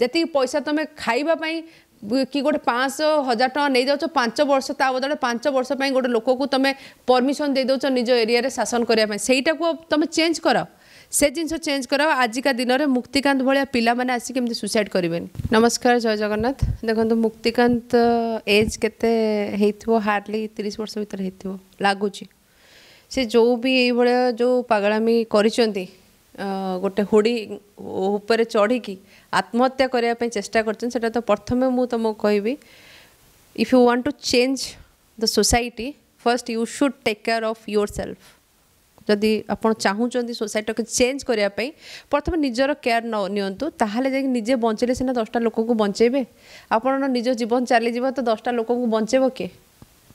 ଯେତିକି ପଇସା ତୁମେ ଖାଇବା ପାଇଁ କି ଗୋଟେ ପାଞ୍ଚଶହ ହଜାର ଟଙ୍କା ନେଇଯାଉଛ ପାଞ୍ଚ ବର୍ଷ ତା ବଦଳରେ ପାଞ୍ଚ ବର୍ଷ ପାଇଁ ଗୋଟେ ଲୋକକୁ ତୁମେ ପରମିସନ୍ ଦେଇଦେଉଛ ନିଜ ଏରିଆରେ ଶାସନ କରିବା ପାଇଁ ସେଇଟାକୁ ତୁମେ ଚେଞ୍ଜ କର ସେ ଜିନିଷ ଚେଞ୍ଜ କର ଆଜିକା ଦିନରେ ମୁକ୍ତିକାନ୍ତ ଭଳିଆ ପିଲାମାନେ ଆସି କେମିତି ସୁସାଇଡ଼ କରିବେନି ନମସ୍କାର ଜୟ ଜଗନ୍ନାଥ ଦେଖନ୍ତୁ ମୁକ୍ତିକାନ୍ତ ଏଜ୍ କେତେ ହେଇଥିବ ହାର୍ଡ଼ଲି ତିରିଶ ବର୍ଷ ଭିତରେ ହେଇଥିବ ଲାଗୁଛି ସେ ଯେଉଁ ବି ଏଇଭଳିଆ ଯେଉଁ ପାଗଳାମି କରିଛନ୍ତି ଗୋଟେ ହୁଡ଼ି ଉପରେ ଚଢ଼ିକି ଆତ୍ମହତ୍ୟା କରିବା ପାଇଁ ଚେଷ୍ଟା କରିଛନ୍ତି ସେଇଟା ତ ପ୍ରଥମେ ମୁଁ ତୁମକୁ କହିବି if you want to change the society first you should take care of yourself ଯଦି ଆପଣ ଚାହୁଁଛନ୍ତି ସୋସାଇଟିକୁ ଚେଞ୍ଜ କରିବା ପାଇଁ ପ୍ରଥମେ ନିଜର କେୟାର ନ ନିଅନ୍ତୁ ତାହେଲେ ଯାଇକି ନିଜେ ବଞ୍ଚିଲେ ସିନା ଦଶଟା ଲୋକଙ୍କୁ ବଞ୍ଚେଇବେ ଆପଣ ନିଜ ଜୀବନ ଚାଲିଯିବ ତ ଦଶଟା ଲୋକଙ୍କୁ ବଞ୍ଚେଇବ କିଏ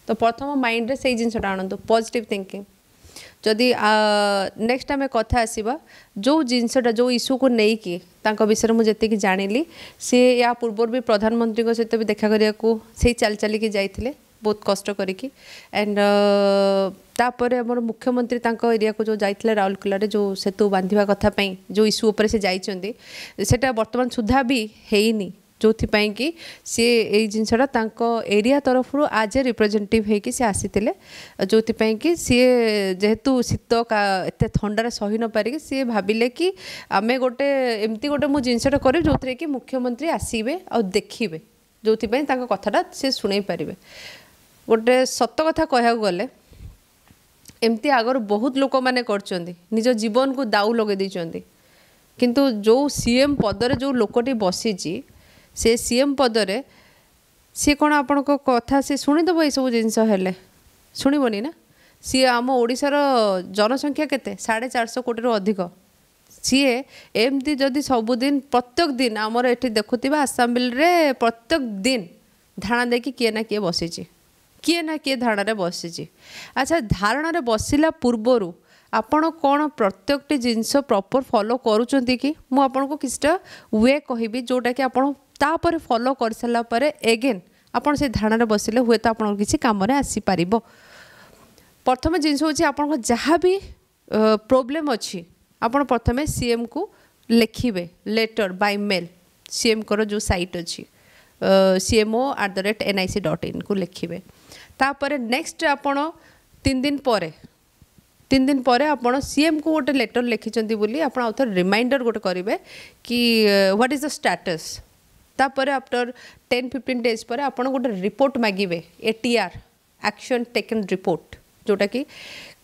ତ ପ୍ରଥମ ମାଇଣ୍ଡରେ ସେଇ ଜିନିଷଟା ଆଣନ୍ତୁ ପଜିଟିଭ୍ ଥିଙ୍କିଙ୍ଗ ଯଦି ନେକ୍ସଟ ଆମେ କଥା ଆସିବା ଯେଉଁ ଜିନିଷଟା ଯେଉଁ ଇସ୍ୟୁକୁ ନେଇକି ତାଙ୍କ ବିଷୟରେ ମୁଁ ଯେତିକି ଜାଣିଲି ସିଏ ୟା ପୂର୍ବରୁ ବି ପ୍ରଧାନମନ୍ତ୍ରୀଙ୍କ ସହିତ ବି ଦେଖା କରିବାକୁ ସେଇ ଚାଲି ଚାଲିକି ଯାଇଥିଲେ ବହୁତ କଷ୍ଟ କରିକି ଆଣ୍ଡ ତାପରେ ଆମର ମୁଖ୍ୟମନ୍ତ୍ରୀ ତାଙ୍କ ଏରିଆକୁ ଯେଉଁ ଯାଇଥିଲେ ରାଉରକେଲାରେ ଯେଉଁ ସେତୁ ବାନ୍ଧିବା କଥା ପାଇଁ ଯେଉଁ ଇସ୍ୟୁ ଉପରେ ସେ ଯାଇଛନ୍ତି ସେଟା ବର୍ତ୍ତମାନ ସୁଦ୍ଧା ବି ହେଇନି ଯେଉଁଥିପାଇଁ କି ସିଏ ଏଇ ଜିନିଷଟା ତାଙ୍କ ଏରିଆ ତରଫରୁ ଆଜ୍ ଏ ରିପ୍ରେଜେଣ୍ଟେଟିଭ୍ ହେଇକି ସେ ଆସିଥିଲେ ଯେଉଁଥିପାଇଁ କି ସିଏ ଯେହେତୁ ଶୀତ ଏତେ ଥଣ୍ଡାରେ ସହି ନପାରିକି ସିଏ ଭାବିଲେ କି ଆମେ ଗୋଟେ ଏମିତି ଗୋଟେ ମୁଁ ଜିନିଷଟା କରିବି ଯେଉଁଥିରେ କି ମୁଖ୍ୟମନ୍ତ୍ରୀ ଆସିବେ ଆଉ ଦେଖିବେ ଯେଉଁଥିପାଇଁ ତାଙ୍କ କଥାଟା ସିଏ ଶୁଣେଇ ପାରିବେ ଗୋଟେ ସତ କଥା କହିବାକୁ ଗଲେ ଏମିତି ଆଗରୁ ବହୁତ ଲୋକମାନେ କରିଛନ୍ତି ନିଜ ଜୀବନକୁ ଦାଉ ଲଗେଇ ଦେଇଛନ୍ତି କିନ୍ତୁ ଯେଉଁ ସି ଏମ୍ ପଦରେ ଯେଉଁ ଲୋକଟି ବସିଛି ସେ ସିଏମ୍ ପଦରେ ସିଏ କ'ଣ ଆପଣଙ୍କ କଥା ସେ ଶୁଣିଦେବ ଏସବୁ ଜିନିଷ ହେଲେ ଶୁଣିବନି ନା ସିଏ ଆମ ଓଡ଼ିଶାର ଜନସଂଖ୍ୟା କେତେ ସାଢ଼େ ଚାରିଶହ କୋଟିରୁ ଅଧିକ ସିଏ ଏମିତି ଯଦି ସବୁଦିନ ପ୍ରତ୍ୟେକ ଦିନ ଆମର ଏଠି ଦେଖୁଥିବା ଆସାମ୍ବିଲରେ ପ୍ରତ୍ୟେକ ଦିନ ଧାରଣା ଦେଇକି କିଏ ନା କିଏ ବସିଛି କିଏ ନା କିଏ ଧାରଣାରେ ବସିଛି ଆଚ୍ଛା ଧାରଣାରେ ବସିଲା ପୂର୍ବରୁ ଆପଣ କ'ଣ ପ୍ରତ୍ୟେକଟି ଜିନିଷ ପ୍ରପର୍ ଫଲୋ କରୁଛନ୍ତି କି ମୁଁ ଆପଣଙ୍କୁ କିଛିଟା ୱେ କହିବି ଯେଉଁଟାକି ଆପଣ ତାପରେ ଫଲୋ କରିସାରିଲା ପରେ ଏଗେନ୍ ଆପଣ ସେ ଧାରଣାରେ ବସିଲେ ହୁଏତ ଆପଣଙ୍କ କିଛି କାମରେ ଆସିପାରିବ ପ୍ରଥମ ଜିନିଷ ହେଉଛି ଆପଣଙ୍କ ଯାହା ବି ପ୍ରୋବ୍ଲେମ୍ ଅଛି ଆପଣ ପ୍ରଥମେ ସିଏମ୍କୁ ଲେଖିବେ ଲେଟର୍ ବାଇ ମେଲ୍ ସିଏମ୍ଙ୍କର ଯେଉଁ ସାଇଟ୍ ଅଛି CMO at the rate N I C dot ଇନ୍କୁ ଲେଖିବେ ତାପରେ ନେକ୍ସଟ ଆପଣ ତିନି ଦିନ ପରେ ତିନି ଦିନ ପରେ ଆପଣ ସିଏମ୍କୁ ଗୋଟେ ଲେଟର୍ ଲେଖିଛନ୍ତି ବୋଲି ଆପଣ ଆଉଥରେ ରିମାଇଣ୍ଡର୍ ଗୋଟେ କରିବେ କି ହ୍ୱାଟ୍ ଇଜ୍ ଦ ଷ୍ଟାଟସ୍ ତାପରେ ଆଫ୍ଟର ଟେନ୍ ଫିଫ୍ଟିନ୍ ଡେଜ୍ ପରେ ଆପଣ ଗୋଟେ ରିପୋର୍ଟ ମାଗିବେ A T R action taken report ଯେଉଁଟାକି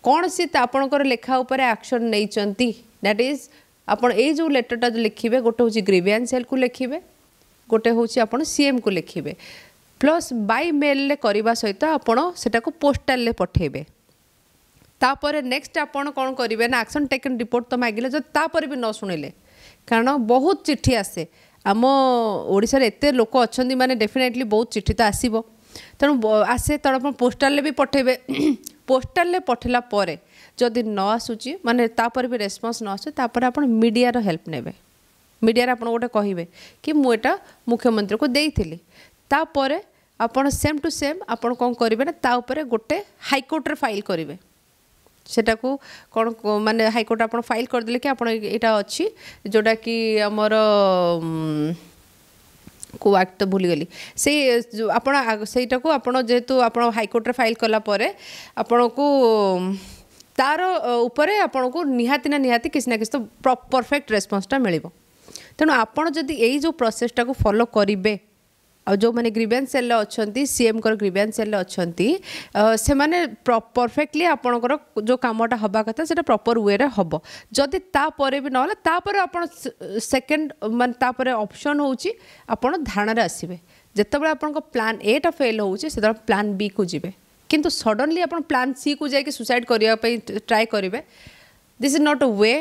କ'ଣ ସିଏ ଆପଣଙ୍କର ଲେଖା ଉପରେ ଆକ୍ସନ୍ ନେଇଛନ୍ତି ଦ୍ୟାଟ୍ ଇଜ୍ ଆପଣ ଏଇ ଯେଉଁ ଲେଟର୍ଟା ଲେଖିବେ ଗୋଟେ ହେଉଛି ଗ୍ରିଭିଆନ୍ସ ସେଲ୍କୁ ଲେଖିବେ ଗୋଟେ ହେଉଛି ଆପଣ ସିଏମ୍କୁ ଲେଖିବେ ପ୍ଲସ୍ ବାଇ ମେଲ୍ରେ କରିବା ସହିତ ଆପଣ ସେଟାକୁ ପୋଷ୍ଟାଲରେ ପଠାଇବେ ତାପରେ ନେକ୍ସଟ ଆପଣ କ'ଣ କରିବେ ନା ଆକ୍ସନ୍ ଟେକେନ୍ ରିପୋର୍ଟ ତ ମାଗିଲେ ଯଦି ତାପରେ ବି ନ ଶୁଣିଲେ କାରଣ ବହୁତ ଚିଠି ଆସେ ଆମ ଓଡ଼ିଶାରେ ଏତେ ଲୋକ ଅଛନ୍ତି ମାନେ ଡେଫିନେଟଲି ବହୁତ ଚିଠି ତ ଆସିବ ତେଣୁ ଆସେ ତେଣୁ ଆପଣ ପୋଷ୍ଟାଲରେ ବି ପଠାଇବେ ପୋଷ୍ଟାଲରେ ପଠାଇଲା ପରେ ଯଦି ନ ଆସୁଛି ମାନେ ତାପରେ ବି ରେସପନ୍ସ ନ ଆସୁଛି ତାପରେ ଆପଣ ମିଡ଼ିଆର ହେଲ୍ପ ନେବେ ମିଡ଼ିଆରେ ଆପଣ ଗୋଟେ କହିବେ କି ମୁଁ ଏଇଟା ମୁଖ୍ୟମନ୍ତ୍ରୀକୁ ଦେଇଥିଲି ତାପରେ ଆପଣ ସେମ୍ ଟୁ ସେମ୍ ଆପଣ କ'ଣ କରିବେ ନା ତା ଉପରେ ଗୋଟେ ହାଇକୋର୍ଟରେ ଫାଇଲ୍ କରିବେ ସେଟାକୁ କ'ଣ ମାନେ ହାଇକୋର୍ଟ ଆପଣ ଫାଇଲ୍ କରିଦେଲେ କି ଆପଣ ଏଇଟା ଅଛି ଯେଉଁଟାକି ଆମର କେଉଁ ଆକ୍ଟ ତ ଭୁଲିଗଲି ସେଇ ଆପଣ ସେଇଟାକୁ ଆପଣ ଯେହେତୁ ଆପଣ ହାଇକୋର୍ଟରେ ଫାଇଲ୍ କଲା ପରେ ଆପଣଙ୍କୁ ତାର ଉପରେ ଆପଣଙ୍କୁ ନିହାତି ନା ନିହାତି କିଛି ନା କିଛି ତ ପରଫେକ୍ଟ ରେସ୍ପନ୍ସଟା ମିଳିବ ତେଣୁ ଆପଣ ଯଦି ଏଇ ଯେଉଁ ପ୍ରୋସେସ୍ଟାକୁ ଫଲୋ କରିବେ ଆଉ ଯେଉଁମାନେ ଗ୍ରିଭେନ୍ସ ସେଲ୍ରେ ଅଛନ୍ତି ସିଏମ୍ଙ୍କର ଗ୍ରିଭେନ୍ସ ସେଲ୍ରେ ଅଛନ୍ତି ସେମାନେ ପରଫେକ୍ଟଲି ଆପଣଙ୍କର ଯେଉଁ କାମଟା ହେବା କଥା ସେଇଟା ପ୍ରପର୍ ୱେରେ ହେବ ଯଦି ତାପରେ ବି ନହେଲେ ତାପରେ ଆପଣ ସେକେଣ୍ଡ ମାନେ ତାପରେ ଅପସନ୍ ହେଉଛି ଆପଣ ଧାରଣାରେ ଆସିବେ ଯେତେବେଳେ ଆପଣଙ୍କ ପ୍ଲାନ୍ ଏଟା ଫେଲ୍ ହେଉଛି ସେତେବେଳେ ପ୍ଲାନ୍ ବିକୁ ଯିବେ କିନ୍ତୁ ସଡ଼ନଲି ଆପଣ ପ୍ଲାନ୍ ସିକୁ ଯାଇକି ସୁସାଇଡ଼ କରିବା ପାଇଁ ଟ୍ରାଏ କରିବେ this is not a way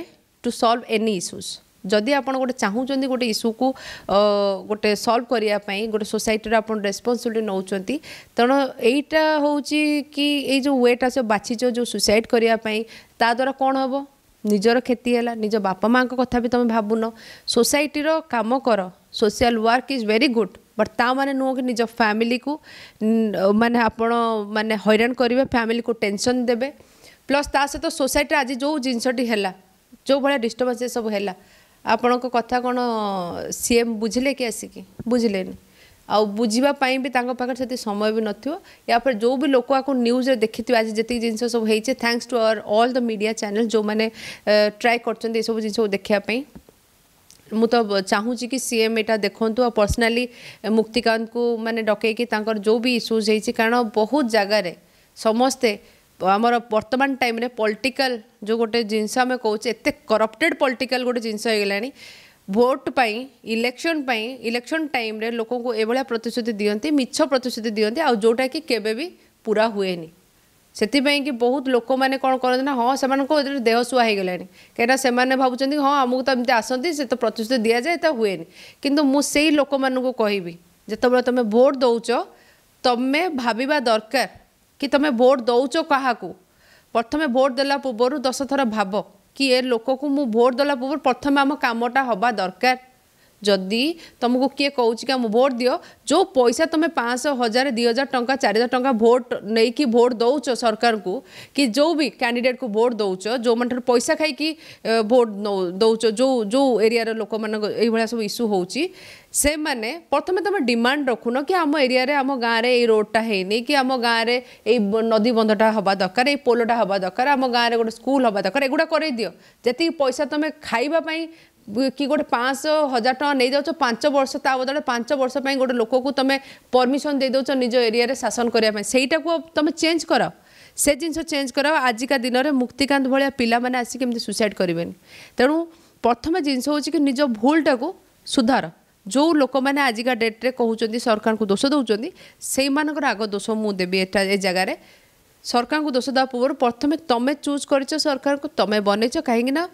to solve any issues जदि आप गोटे चाहूँ गोटे इश्यू को गोटे सल्व करने गोटे सोसाइटर आप रेस्पनसबिलिटी नौ तेनालीटा हूँ कि ये वेट आस बाछी जो सुसाइड करने ताद्वारा कौन हम निजर क्षति है निज बापा माँ का कथा भी तुम भावुन सोसाइटी काम कर social work is very good but ता मैंने नुह कि निज फैमिली को मानने आप मैंने हईराण करेंगे फैमिली को टेनसन देवे प्लस ता सहित तो सोसाइटी आज जो जिनसटी है जो भाया डिस्टर्बेन्स सब है आपण कथा कौन सी एम बुझे कि आसिक बुझे आ बुझापाई भी पाखे से समय भी नापर जो भी लोक आपको न्यूज देखि आज जी जिन सब हो thanks to our all the media channel जो मैंने ट्राए कर सब जिन देखापी मु तो चाहूँगी कि सीएम यहाँ देखु आ पर्सनाली मुक्तिकांत को मानने डकई कि जो भी इश्यूज हो कारण बहुत जगार समस्ते तो आम बर्तमान टाइम पॉलिटिकल जो गोटे जिनस कौचे एत करप्टेड पॉलिटिकल गोटे जिनस भोट पाई इलेक्शन इलेक्शन टाइम लोक को प्रतिश्रुति दिखती मिछ प्रतिश्रुति दिखती आ जोटा कि केवे पूरा हुए से बहुत लोक मैंने कौन करते हाँ से देह सुहा गलानी कहीं से भावुँ हाँ आमको तो एमती आसती से तो प्रतिश्रुति दि जाए तो हुए कि लोक मानक कहबी जो तुम भोट दौ तुम्हें भाव दरकार କି ତୁମେ ଭୋଟ୍ ଦେଉଛ କାହାକୁ ପ୍ରଥମେ ଭୋଟ୍ ଦେଲା ପୂର୍ବରୁ ଦଶ ଥର ଭାବ କି ଏ ଲୋକକୁ ମୁଁ ଭୋଟ୍ ଦେଲା ପୂର୍ବରୁ ପ୍ରଥମେ ଆମ କାମଟା ହେବା ଦରକାର जदि तुमको किए कौच कि भोट दि जो पैसा तुम्हें पाँच हजार दि हजार टाँग चार हजार टाँग भोट नहीं कि भोट दौ सरकार को कि जो भी कैंडिडेट को भोट दौ जो मैं पैसा खाई भोट दौच जो जो एरिया लोक मैं सब इश्यू हो से मैंने प्रथम तुम डिमाण्ड रखुन कि आम एरिया आम गाँव में ये रोडटा है कि आम गाँव में ये नदी बंधटा हवा दरकार पोलटा हवा दरकार आम गाँव में गोटे स्कूल हवा दरकार एगुड़ा कई दि जी पैसा तुम खावाई କି ଗୋଟେ ପାଞ୍ଚଶହ ହଜାର ଟଙ୍କା ନେଇଯାଉଛ ପାଞ୍ଚ ବର୍ଷ ତା ବଦଳରେ ପାଞ୍ଚ ବର୍ଷ ପାଇଁ ଗୋଟେ ଲୋକକୁ ତୁମେ ପରମିସନ୍ ଦେଇଦେଉଛ ନିଜ ଏରିଆରେ ଶାସନ କରିବା ପାଇଁ ସେଇଟାକୁ ତୁମେ ଚେଞ୍ଜ କର ସେ ଜିନିଷ ଚେଞ୍ଜ କର ଆଜିକା ଦିନରେ ମୁକ୍ତିକାନ୍ତ ଭଳିଆ ପିଲାମାନେ ଆସିକି ଏମିତି ସୁସାଇଡ଼ କରିବେନି ତେଣୁ ପ୍ରଥମେ ଜିନିଷ ହେଉଛି କି ନିଜ ଭୁଲଟାକୁ ସୁଧାର ଯେଉଁ ଲୋକମାନେ ଆଜିକା ଡେଟ୍ରେ କହୁଛନ୍ତି ସରକାରଙ୍କୁ ଦୋଷ ଦେଉଛନ୍ତି ସେଇମାନଙ୍କର ଆଗ ଦୋଷ ମୁଁ ଦେବି ଏଟା ଏ ଜାଗାରେ ସରକାରଙ୍କୁ ଦୋଷ ଦେବା ପୂର୍ବରୁ ପ୍ରଥମେ ତୁମେ ଚୁଜ୍ କରିଛ ସରକାରଙ୍କୁ ତୁମେ ବନେଇଛ କାହିଁକିନା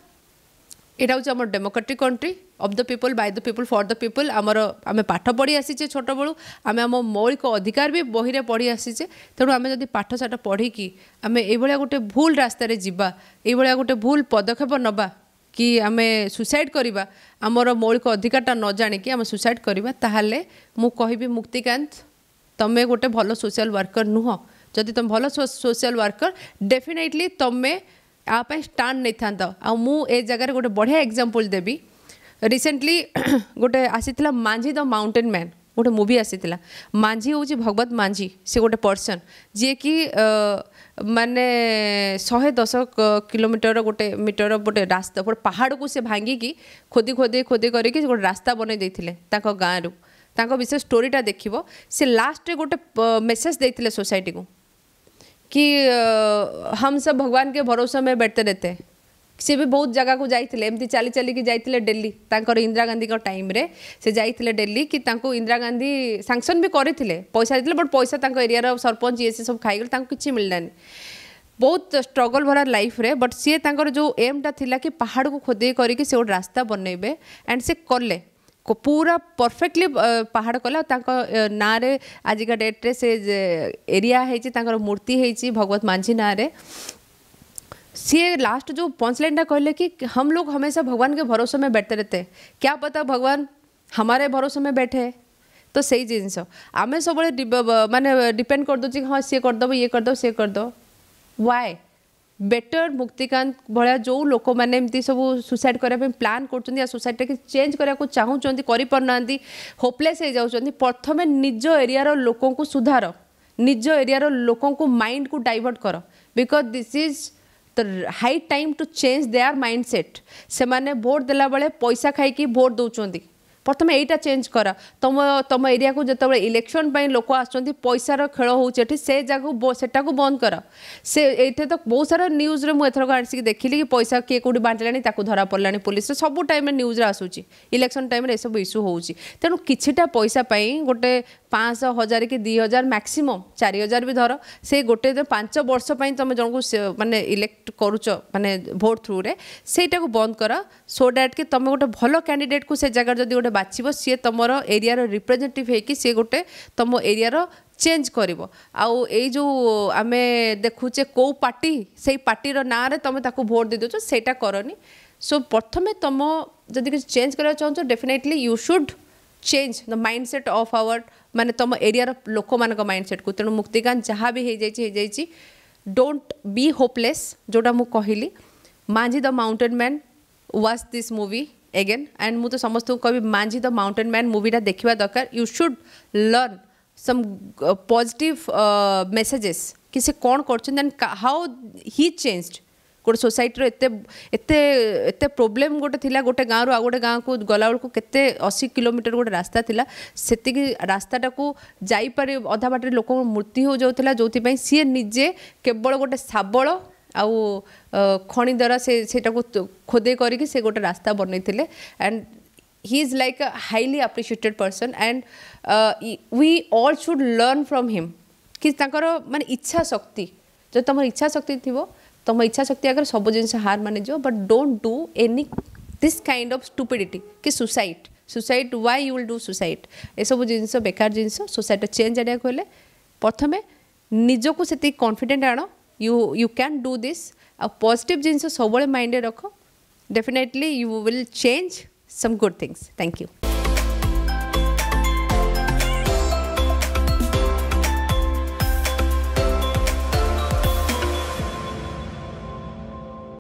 এটা হচ্ছে আমার democratic country of the people by the people for the people আমার আমি পাঠ পড়ি আসিছে ছোটবেলু আমি আম মৌলিক অধিকার বি বহিরে পড়ি আসিছে তেমন আমি যদি পাঠশাঠ পড়িকি আমি এইভাবে গোটে ভুল রাস্তায় যা এইভাবে গোটে ভুল পদক্ষেপ নবা କି ଆମେ ସୁସାଇଡ଼୍ କରିବା ଆମର ମୌଳିକ ଅଧିକାରଟା ନ ଜାଣିକି ଆମେ ସୁସାଇଡ଼୍ କରିବା ତାହେଲେ ମୁଁ କହିବି ମୁକ୍ତିକାନ୍ତ ତମେ ଗୋଟେ ଭଲ ସୋସିଆଲ୍ ୱାର୍କର୍ ନୁହଁ ଯଦି ତମେ ଭଲ ସୋସିଆଲ୍ ୱାର୍କର୍ ଡେଫିନେଟଲି ତମେ ଆ ପାଇଁ ଷ୍ଟାଣ୍ଡ ନେଇଥାନ୍ତ ଆଉ ମୁଁ ଏ ଜାଗାରେ ଗୋଟେ ବଢ଼ିଆ ଏକ୍ଜାମ୍ପଲ୍ ଦେବି ରିସେଣ୍ଟଲି ଗୋଟେ ଆସିଥିଲା ମାଝି ଦ ମାଉଣ୍ଟେନ୍ ମ୍ୟାନ୍ ଗୋଟେ ମୁଭି ଆସିଥିଲା ମାଝି ହେଉଛି ଭଗବତ ମାଝି ସେ ଗୋଟେ ପର୍ସନ୍ ଯିଏକି ମାନେ ଶହେ ଦଶ କିଲୋମିଟର ଗୋଟେ ମିଟର ଗୋଟେ ରାସ୍ତା ଗୋଟେ ପାହାଡ଼କୁ ସେ ଭାଙ୍ଗିକି ଖୋଦି ଖୋଦି ଖୋଦି କରିକି ଗୋଟେ ରାସ୍ତା ବନେଇ ଦେଇଥିଲେ ତାଙ୍କ ଗାଁରୁ ତାଙ୍କ ବିଷୟ ଷ୍ଟୋରିଟା ଦେଖିବ ସେ ଲାଷ୍ଟରେ ଗୋଟେ ମେସେଜ୍ ଦେଇଥିଲେ ସୋସାଇଟିକୁ कि हम सब भगवान के भरोसा में बैठते रहते हैं से भी बहुत जगह को जाइले एमती चली चली कि जाइले डेली इंदिरा गांधी टाइम रे से जाइले डेली कि इंदिरा गांधी सांसन भी करते पैसा देते बट पैसा एरिया सरपंच ये सब खाई कि मिललानी बहुत स्ट्रगल भरा लाइफ रे बट सी जो एमटा थी कि पहाड़ को खोदे करके से रास्ता बनैबे एंड से कले पूरा परफेक्टली पहाड़ କଲା ना आजिका डेट्रे ଡେଟ୍ରେ ସେ ଏରିଆ ହେଇଛି ତାଙ୍କର ମୂର୍ତ୍ତି ହେଇଛି भगवत मांझी ନାଁରେ सीए लास्ट जो पंचलैंडा कहले कि हम लोग हमेशा भगवान के भरोसे में बैठते रहते क्या पता भगवान हमारे भरोसे में बैठे तो सही जिनस आम सब मानने डिपेंड करदे हाँ सी करदेव ये करदेव सी करदेव व्वाए बेटर मुक्तिकांत भाया जो लोक मैंने सब सुसाइड करने प्लां कर सोसाइटा टाइम चेंज कर चाहते करपलेस हो जाऊँगी प्रथम निज एरिया लोक सुधार निज एरिया लोक माइंड को डाइवर्ट कर because this is the high time to change their mind set से भोट देला बेल पैसा खाई भोट दौर প্রথমে এইটা চেঞ্জ কর তোম তোম এরিয়া যেতবে ইলেকশন পাই লোক আসছেন পয়সার খেল হচ্ছে এটি সে জায়গা সেটা বন্ধ কর সে এইটা তো বহু সারা নিউজরে মু এথরক আসিকি দেখিলি কি পয়সা কিয়ে কোটি বাঁটিলানি তাকে ধরা পড়লানি পুলিশরে সবু টাইমে নিউজরে আসুচি ইলেকশন টাইমে এসব ইস্যু হচ্ছে তেমন কিছুটা পয়সা পাই গোটে পাঁচশহ হাজার কি দুই হাজার ম্যাক্সিমম চারি হাজার বি ধর সে গোটে পাঁচ বর্ষ পাই তুমি জনক মানে ইলেক্ট করুছ মানে ভোট থ্রুরে সেইটাকে বন্ধ কর সো দ্যাট কি তুমি গোটে ভালো ক্যান্ডিডেট কু সে জায়গার যদি গোটে বাছব সি তোমার এরিয়ার রিপ্রেজেটেটিভ হয়েকি সি গোটে তোম এরিয়ার চেঞ্জ করব আউ এই যে আমি দেখুছে কেউ পার্টি সেই পার্টির নাঁরে তুমি তাকে ভোট দিয়ে দেছ সেইটা করনি সো প্রথমে তোম যদি কিছু চেঞ্জ করা চাহুছ definitely you should change the mindset of our মানে তোম এরিয়ার লোকমানক মাইন্ডসেটকু তেণু মুক্তিকান্ত যাহা বি হয়ে যাইছি হয়ে যাইছি ডোন্ট বি হোপলেস যেটা মু কহিলি Manjhi the Mountain Man watch this movie again and मुझे समस्त को कह मांझी द माउंटेन मैन मुविटा देखा दरकार you should learn some positive messages कि सी कौन कर हाउ हि चेंजड गोटे सोसाइटर एत प्रोब्लेम गोटे गोटे गाँव रू आ गोटे गाँव को गला बेलू के अशी कोमीटर गोटे रास्ता थी से रास्ता को जापार अधा बाटे लोक मृत्यु हो जाऊ जो सी निजे केवल गोटे शबल ଆଉ ଖଣି ଦ୍ୱାରା ସେ ସେଇଟାକୁ ଖୋଦେଇ କରିକି ସେ ଗୋଟେ ରାସ୍ତା ବନେଇଥିଲେ and he is like a highly appreciated person and uh, we all should learn from କି ତାଙ୍କର ମାନେ ଇଚ୍ଛା ଶକ୍ତି ଯଦି ତୁମର ଇଚ୍ଛା ଶକ୍ତି ଥିବ ତୁମ ଇଚ୍ଛା ଶକ୍ତି ଆଗରେ ସବୁ ଜିନିଷ ହାର ମାନିଯିବ but don't do any this kind of stupidity କି suicide suicide why you will do suicide ଏସବୁ ଜିନିଷ ବେକାର ଜିନିଷ ସୋସାଇଟିର ଚେଞ୍ଜ ଆଣିବାକୁ ହେଲେ ପ୍ରଥମେ ନିଜକୁ ସେତିକି କନଫିଡେଣ୍ଟ ଆଣ you you can do this a positive jinso sobole minded rakho definitely you will change some good things thank you